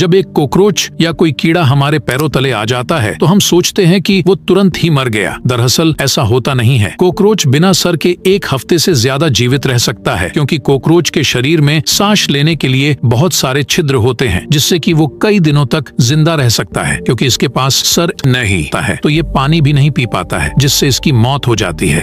जब एक कॉकरोच या कोई कीड़ा हमारे पैरों तले आ जाता है तो हम सोचते हैं कि वो तुरंत ही मर गया दरअसल ऐसा होता नहीं है कॉकरोच बिना सर के एक हफ्ते से ज्यादा जीवित रह सकता है क्योंकि कॉकरोच के शरीर में सांस लेने के लिए बहुत सारे छिद्र होते हैं जिससे कि वो कई दिनों तक जिंदा रह सकता है क्योंकि इसके पास सर नहीं है तो ये पानी भी नहीं पी पाता है जिससे इसकी मौत हो जाती है